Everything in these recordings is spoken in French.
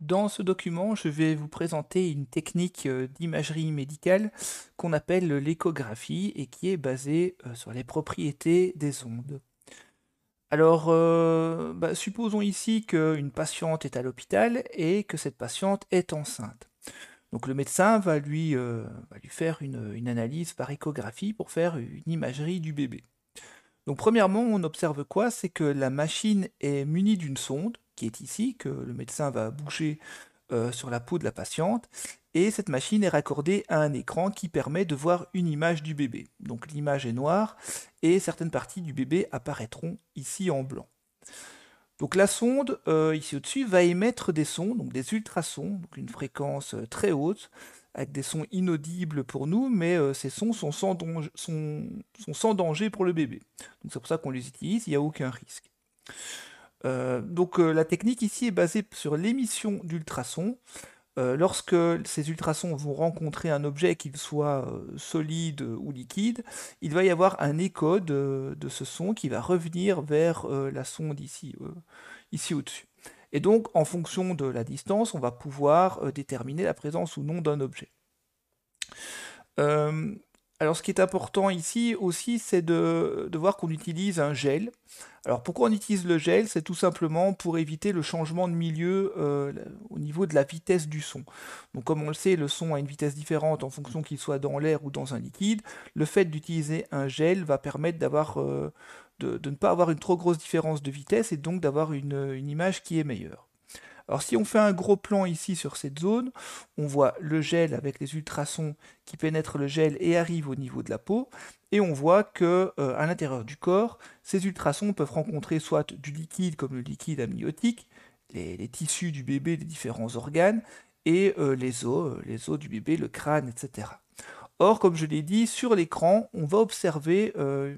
Dans ce document, je vais vous présenter une technique euh, d'imagerie médicale qu'on appelle l'échographie et qui est basée euh, sur les propriétés des ondes. Alors, euh, bah, supposons ici qu'une patiente est à l'hôpital et que cette patiente est enceinte. Donc le médecin va lui, faire une, une, analyse par échographie pour faire une imagerie du bébé. Donc premièrement, on observe quoi C'est que la machine est munie d'une sonde, qui est ici, que le médecin va boucher euh, sur la peau de la patiente. Et cette machine est raccordée à un écran qui permet de voir une image du bébé. Donc l'image est noire et certaines parties du bébé apparaîtront ici en blanc. Donc la sonde, euh, ici au-dessus, va émettre des sons, donc des ultrasons, donc une fréquence euh, très haute, avec des sons inaudibles pour nous, mais ces sons sont sans, danger, sont, sont sans danger pour le bébé. Donc c'est pour ça qu'on les utilise, il n'y a aucun risque. Euh, donc euh, la technique ici est basée sur l'émission d'ultrasons. Euh, lorsque ces ultrasons vont rencontrer un objet, qu'il soit solide ou liquide, il va y avoir un écho de, de ce son qui va revenir vers la sonde ici, ici au-dessus. Et donc en fonction de la distance, on va pouvoir déterminer la présence ou non d'un objet. Alors ce qui est important ici aussi, c'est de, voir qu'on utilise un gel. Alors pourquoi on utilise le gel C'est tout simplement pour éviter le changement de milieu euh, au niveau de la vitesse du son. Donc comme on le sait, le son a une vitesse différente en fonction qu'il soit dans l'air ou dans un liquide. Le fait d'utiliser un gel va permettre d'avoir, euh, de, ne pas avoir une trop grosse différence de vitesse et donc d'avoir une image qui est meilleure. Alors si on fait un gros plan ici sur cette zone, on voit le gel avec les ultrasons qui pénètrent le gel et arrivent au niveau de la peau, et on voit que euh, à l'intérieur du corps, ces ultrasons peuvent rencontrer soit du liquide comme le liquide amniotique, les, tissus du bébé, les différents organes, et euh, les os, euh, les os du bébé, le crâne, etc. Or, comme je l'ai dit, sur l'écran, on va observer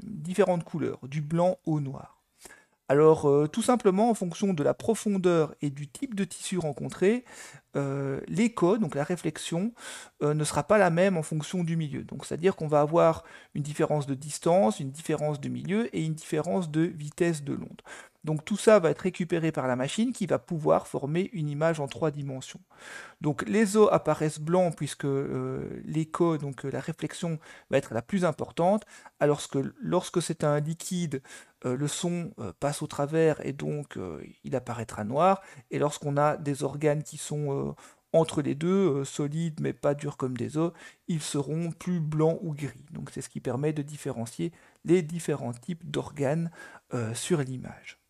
différentes couleurs, du blanc au noir. Alors euh, tout simplement en fonction de la profondeur et du type de tissu rencontré, euh, l'écho, donc la réflexion, euh, ne sera pas la même en fonction du milieu. Donc c'est-à-dire qu'on va avoir une différence de distance, une différence de milieu et une différence de vitesse de l'onde. Donc tout ça va être récupéré par la machine qui va pouvoir former une image en trois dimensions. Donc les os apparaissent blancs puisque euh, l'écho, donc euh, la réflexion, va être la plus importante, alors que lorsque c'est un liquide, euh, le son passe au travers et donc il apparaîtra noir, et lorsqu'on a des organes qui sont entre les deux, solides mais pas durs comme des os, ils seront plus blancs ou gris. Donc c'est ce qui permet de différencier les différents types d'organes sur l'image.